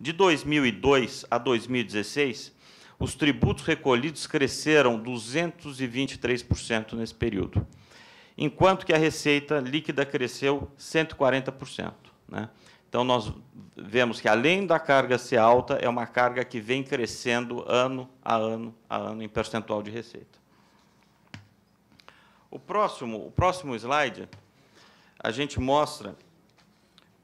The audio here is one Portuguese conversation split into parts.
De 2002 a 2016, os tributos recolhidos cresceram 223% nesse período, enquanto que a receita líquida cresceu 140%. Né? Então, nós vemos que, além da carga ser alta, é uma carga que vem crescendo ano a ano a ano em percentual de receita. O próximo, o próximo slide, a gente mostra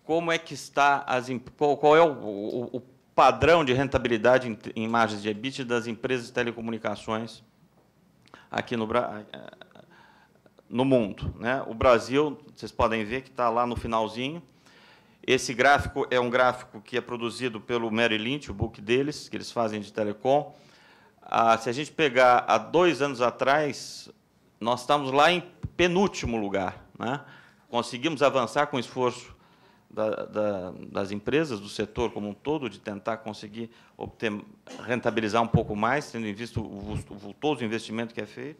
como é que está as qual, qual é o, o, o, padrão de rentabilidade em, em margens de EBIT das empresas de telecomunicações aqui no no mundo, né? O Brasil, vocês podem ver que está lá no finalzinho. Esse gráfico é um gráfico que é produzido pelo Merrill Lynch, o book deles, que eles fazem de telecom. Ah, se a gente pegar há dois anos atrás, nós estamos lá em penúltimo lugar. Né? Conseguimos avançar com esforço da, da, das empresas, do setor como um todo, de tentar conseguir obter, rentabilizar um pouco mais, tendo em vista o, o vultoso investimento que é feito.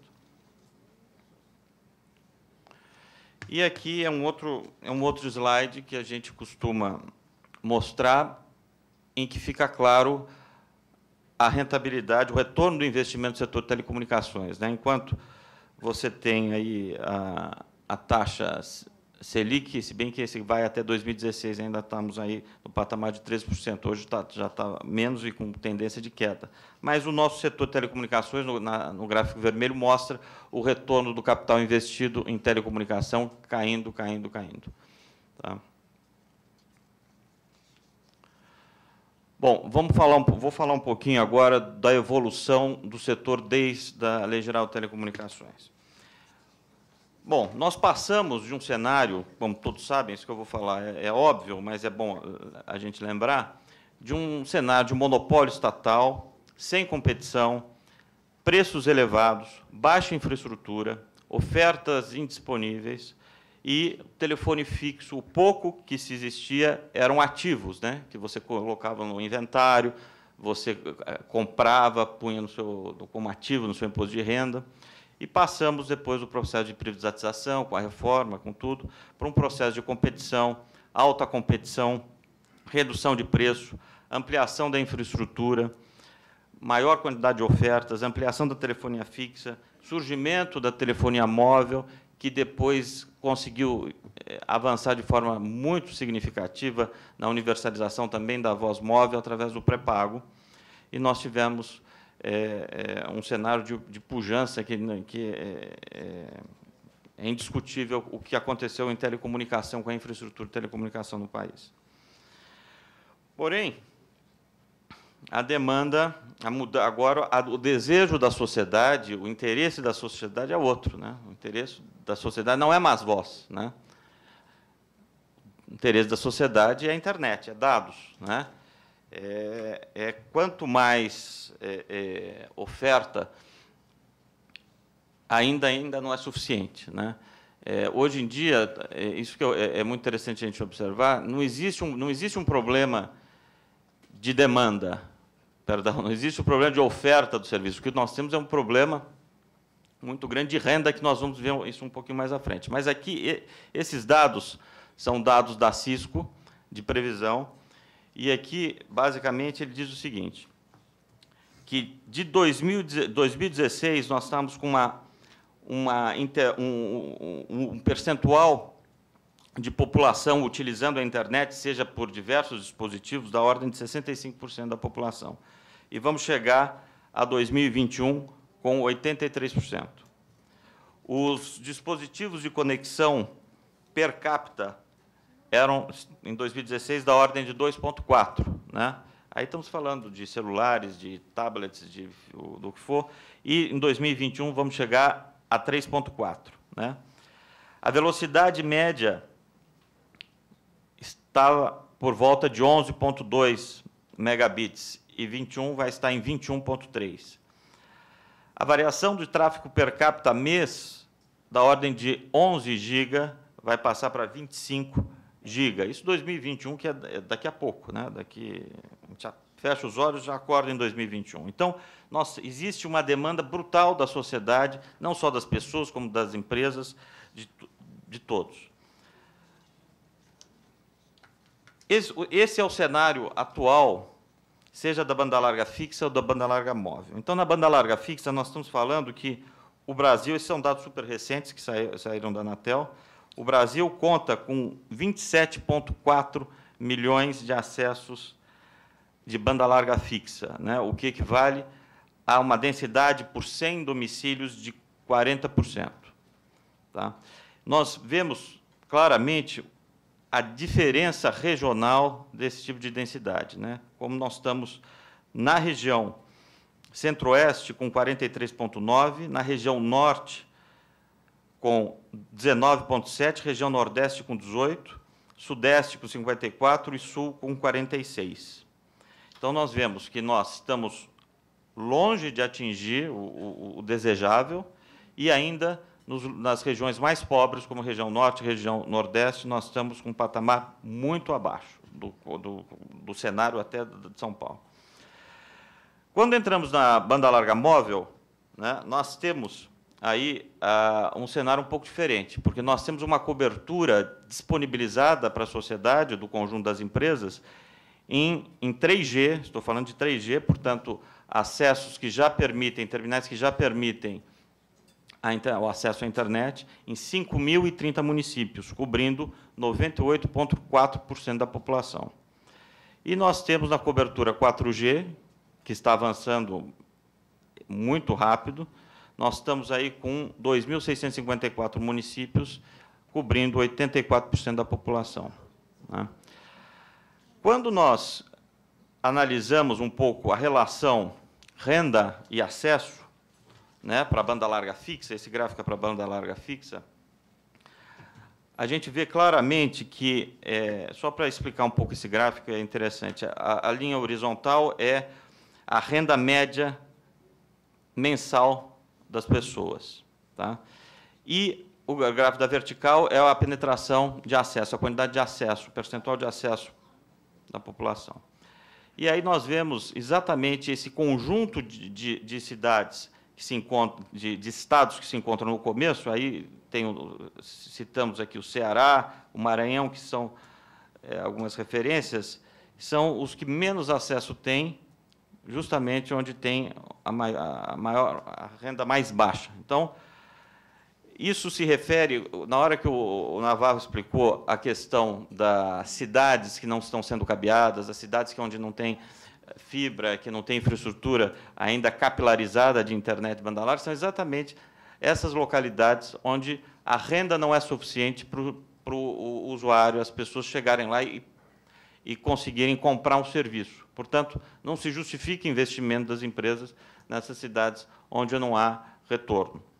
E aqui é um outro, é um outro slide que a gente costuma mostrar, em que fica claro a rentabilidade, o retorno do investimento do setor de telecomunicações. Né? Enquanto você tem aí a, a taxa Selic, se bem que esse vai até 2016, ainda estamos aí no patamar de 13%. Hoje tá, já está menos e com tendência de queda. Mas o nosso setor de telecomunicações, no, na, no, gráfico vermelho, mostra o retorno do capital investido em telecomunicação caindo, caindo, caindo. Tá? Bom, vamos falar um, vou falar um pouquinho agora da evolução do setor desde a Lei Geral de Telecomunicações. Bom, nós passamos de um cenário, como todos sabem, isso que eu vou falar é, é óbvio, mas é bom eh, a gente lembrar, de um cenário de monopólio estatal, sem competição, preços elevados, baixa infraestrutura, ofertas indisponíveis e telefone fixo, o pouco que se existia eram ativos, né? que você colocava no inventário, você eh, comprava, punha no seu, como ativo no seu imposto de renda e passamos depois do processo de privatização, com a reforma, com tudo, para um processo de competição, alta competição, redução de preço, ampliação da infraestrutura, maior quantidade de ofertas, ampliação da telefonia fixa, surgimento da telefonia móvel, que depois conseguiu eh, avançar de forma muito significativa na universalização também da voz móvel através do pré-pago. E nós tivemos é, é um cenário de, de, pujança que, né, que é, é, é indiscutível o que aconteceu em telecomunicação, com a infraestrutura de telecomunicação no país. Porém, a demanda, a muda, agora a, o desejo da sociedade, o interesse da sociedade é outro. Né? O interesse da sociedade não é mais voz. Né? O interesse da sociedade é a internet, é dados. Né? é, é quanto mais é, é, oferta, ainda, ainda não é suficiente. Né? É, hoje em dia, é, isso que é, muito interessante a gente observar, não existe um, não existe um problema de demanda, perdão, não existe o um problema de oferta do serviço. O que nós temos é um problema muito grande de renda, que nós vamos ver isso um pouquinho mais à frente. Mas aqui, esses dados são dados da Cisco, de previsão, e aqui, basicamente, ele diz o seguinte, que de 2016 nós estamos com uma, uma um, um percentual de população utilizando a internet, seja por diversos dispositivos, da ordem de 65% da população. E vamos chegar a 2021 com 83%. Os dispositivos de conexão per capita eram, em 2016, da ordem de 2,4. Né? Aí estamos falando de celulares, de tablets, de, do que for, e em 2021 vamos chegar a 3,4. Né? A velocidade média estava por volta de 11,2 megabits e 21 vai estar em 21,3. A variação do tráfego per capita mês, da ordem de 11 giga, vai passar para 25 giga. Isso 2021, que é, é daqui a pouco, né? Daqui a gente fecha os olhos, já acorda em 2021. Então, nossa, existe uma demanda brutal da sociedade, não só das pessoas, como das empresas, de, de todos. Esse, esse é o cenário atual, seja da banda larga fixa ou da banda larga móvel. Então, na banda larga fixa, nós estamos falando que o Brasil, esses são dados super recentes que saíram da Anatel, o Brasil conta com 27,4 milhões de acessos de banda larga fixa, né? o que equivale a uma densidade por 100 domicílios de 40%. Tá? Nós vemos claramente a diferença regional desse tipo de densidade. Né? Como nós estamos na região centro-oeste, com 43,9%, na região norte, com 19,7, região Nordeste com 18, Sudeste com 54 e Sul com 46. Então, nós vemos que nós estamos longe de atingir o, o, o desejável e ainda nos, nas regiões mais pobres, como região Norte e região Nordeste, nós estamos com um patamar muito abaixo do, do, do cenário até de São Paulo. Quando entramos na banda larga móvel, né, nós temos aí uh, um cenário um pouco diferente, porque nós temos uma cobertura disponibilizada para a sociedade, do conjunto das empresas, em, em 3G, estou falando de 3G, portanto, acessos que já permitem, terminais que já permitem a, o acesso à internet, em 5.030 municípios, cobrindo 98,4% da população. E nós temos na cobertura 4G, que está avançando muito rápido, nós estamos aí com 2.654 municípios, cobrindo 84% da população. Né? Quando nós analisamos um pouco a relação renda e acesso né, para a banda larga fixa, esse gráfico é para a banda larga fixa, a gente vê claramente que, é, só para explicar um pouco esse gráfico, é interessante, a, a linha horizontal é a renda média mensal das pessoas. Tá? E o gráfico da vertical é a penetração de acesso, a quantidade de acesso, o percentual de acesso da população. E aí nós vemos exatamente esse conjunto de, de, de cidades que se de, de, estados que se encontram no começo. Aí tem, citamos aqui o Ceará, o Maranhão, que são é, algumas referências, são os que menos acesso têm justamente onde tem a maior a renda mais baixa. Então, isso se refere, na hora que o Navarro explicou a questão das cidades que não estão sendo cabeadas, das cidades que é onde não tem eh, fibra, que não tem infraestrutura ainda capilarizada de internet e banda larga, são exatamente essas localidades onde a renda não é suficiente para o, para o usuário, as pessoas chegarem lá e e conseguirem comprar um serviço. Portanto, não se justifica investimento das empresas nessas cidades onde não há retorno.